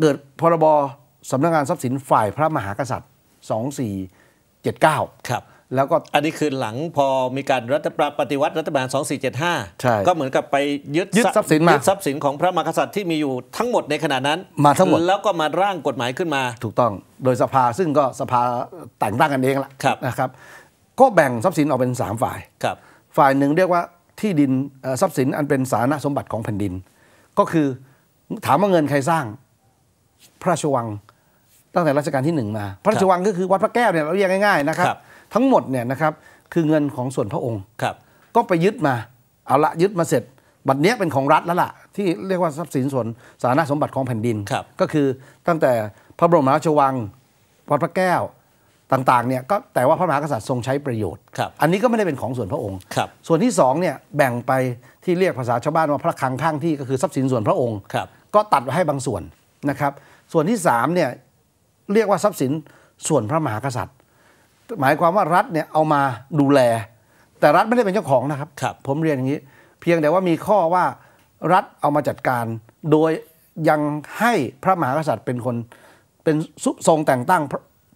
เกิดพรบสำนักงานทรัพย์สินฝ่ายพระมหากษัตริย์ 2479ครับ แล้วก็ อันนี้คือหลังพอมีการรัฐประปฏิวัติรัฐบาล2475ใช่ก็เหมือนกับไปยึดยึดทรัพย์สินมายึดทรัพย์สินของพระมหากษัตริย์ที่มีอยู่ทั้งหมดในขณะนั้น มาทั้งหมด แล้วก็มาร่างกฎหมายขึ้นมา ถูกต้องโดยสภาซึ่งก็สภาแต่งตั้งกันเองละนะครับ ก็แบ่งทรัพย์สินออกเป็น 3 ฝ่ายครับ ฝ่ายหนึ่งเรียกว่าที่ดินทรัพย์สินอันเป็นสาธารณสมบัติของแผ่นดิน ก็คือถามว่าเงินใครสร้างพระราชวังตั้งแต่รัชกาลที่หนึ่งมา พระราชวังก็คือวัดพระแก้วเนี่ยเราเรียกง่ายๆนะครับทั้งหมดเนี่ยนะครับคือเงินของส่วนพระองค์ ก็ไปยึดมา เอาละยึดมาเสร็จ บัตรเนี้ยเป็นของรัฐแล้วล่ะที่เรียกว่าทรัพย์สินส่วนสาธารณสมบัติของแผ่นดิน ก็คือตั้งแต่พระบรมราชวังวัดพระแก้วต่างๆเนี่ยก็แต่ว่าพระมหากษัตริย์ทรงใช้ประโยชน์อันนี้ก็ไม่ได้เป็นของส่วนพระองค์ส่วนที่2เนี่ยแบ่งไปที่เรียกภาษาชาวบ้านว่าพระคลังข้างที่ก็คือทรัพย์สินส่วนพระองค์ก็ตัดไว้ให้บางส่วนนะครับส่วนที่3เนี่ยเรียกว่าทรัพย์สินส่วนพระมหากษัตริย์หมายความว่ารัฐเนี่ยเอามาดูแล แต่รัฐไม่ได้เป็นเจ้าของนะครับรบผมเรียนอย่างนี้เพียงแต่ว่ามีข้อว่ารัฐเอามาจัดการ โดยยังให้พระมหากษัตริย์เป็นคนเป็นทรงแต่งตั้ง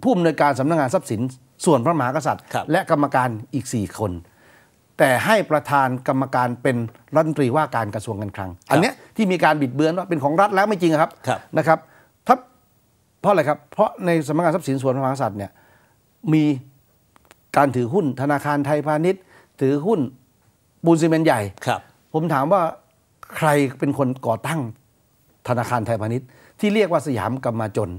ผู้อำนวยการสำนักงงานทรัพย์สิน ส่วนพระมหากษัตริย์ และกรรมการอีก 4 คน แต่ให้ประธานกรรมการเป็นรัฐมนตรีว่าการกระทรวงการคลังอันเนี้ยที่มีการบิดเบือนว่าเป็นของรัฐแล้วไม่จริงครับนะครับถ้าเพราะอะไรครับ เพราะในสำนักงานทรัพย์สินส่วนพระมหากษัตริย์เนี่ยมีการถือหุ้นธนาคารไทยพาณิชย์ ถือหุ้นปูนซีเมนต์ใหญ่ครับ ผมถามว่าใครเป็นคนก่อตั้งธนาคารไทยพาณิชย์ ที่เรียกว่าสยามกรรมาจน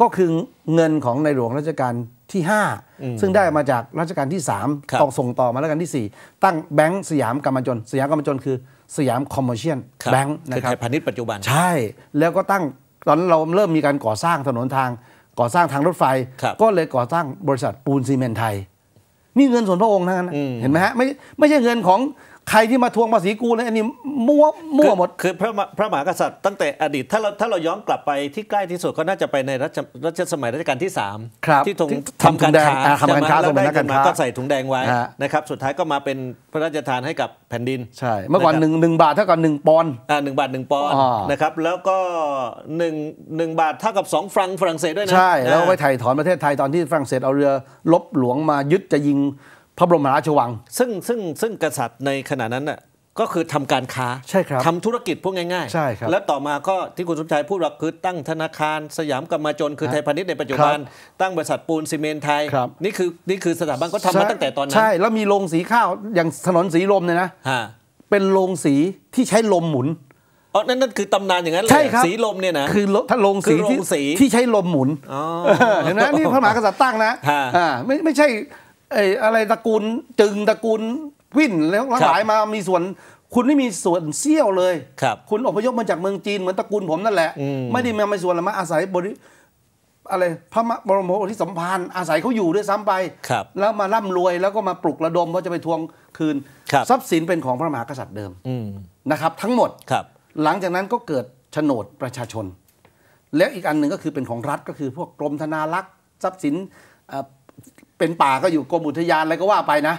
ก็คือเงินของในหลวงรัชการที่ 5 ซึ่งได้มาจากรัชกาลที่ 3ต่อส่งต่อมารัชกาลที่ 4 ตั้งแบงก์สยามกำมะจนสยามกำมะจนคือสยามคอมเมอร์เชียลแบงก์นะครับคือไทยพาณิชย์ปัจจุบันใช่ แล้วก็ตั้งตอนเราเริ่มมีการก่อสร้างถนนทาง ก่อสร้างทางรถไฟ ก็เลยก่อสร้างบริษัทปูนซีเมนไทยนี่เงินส่วนพระองค์ทั้งนั้นเห็นไหมฮะไม่ไม่ใช่เงินของใครที่มาทวงภาษีกูเลยอันนี้มั่วมั่วหมด คือพระพระมหากษัตริย์ตั้งแต่อดีตถ้าเราถ้าเราย้อนกลับไปที่ใกล้ที่สุดก็น่าจะไปในรัชรัชสมัยรัชกาลที่ 3 ที่ทงทำการค้าทำการค้าแล้วได้กันมาก็ใส่ถุงแดงไว้นะครับสุดท้ายก็มาเป็นพระราชทานให้กับแผ่นดินใช่ เมื่อก่อนหนึ่งหนึ่งบาทเท่ากับหนึ่งปอนด์อ่าหนึ่งบาทหนึ่งปอนด์นะครับแล้วก็หนึ่งหนึ่งบาทเท่ากับสองฟรังฝรั่งเศสด้วยนะใช่แล้วไปถ่ายถอนประเทศไทยตอนที่ฝรั่งเศสเอาเรือ ลบหลวงมายึดจะยิงพระบรมราชวัง ซึ่งซึ่งซึ่งกษัตริย์ในขณะนั้นน่ะก็คือทำการค้าใช่ครับทำธุรกิจพวกง่าย ๆใช่ครับแล้วต่อมาก็ ที่คุณสมชายพูดวัาคือตั้งธนาคารสยามกรรมาจนคือไทยพาณิชย์ในปัจจุบัน ตั้งบริษัทปูนซีเมนไทย นี่คือนี่คือสถาบันก็ทำมาตั้งแต่ตอนนั้น ใช่ แล้วมีโรงสีข้าวอย่างถนนสีลมเนี่ยนะเป็นโรงสีที่ใช้ลมหมุนอ๋อนั่นนั่นคือตำนานอย่างนั้นเลยใช่ครับสีลมเนี่ยนะคือถ้าลงสีที่ใช้ลมหมุนเห็นไหมนี่พระมหากษัตริย์ตั้งนะไม่ไม่ใช่ไอ้อะไรตระกูลจึงตระกูลวิ่นแล้วหลายมามีส่วน คุณไม่มีส่วนเสี้ยวเลยครับ คุณอพยพมาจากเมืองจีนเหมือนตระกูลผมนั่นแหละไม่ได้มาไม่ส่วนละมาอาศัยบริ อะไรพระมบรมโอธิสมพันธ์อาศัยเขาอยู่ด้วยซ้ำไป แล้วมาร่ำรวยแล้วก็มาปลุกระดมว่าจะไปทวงคืนทรัพย์สินเป็นของพระมหากษัตริย์เดิมนะครับ ทั้งหมดครับ หลังจากนั้นก็เกิดโฉนดประชาชน แล้วอีกอันหนึ่งก็คือเป็นของรัฐก็คือพวกกรมธนารักษ์ทรัพย์สินเป็นป่าก็อยู่กรมอุทยานอะไรก็ว่าไปนะ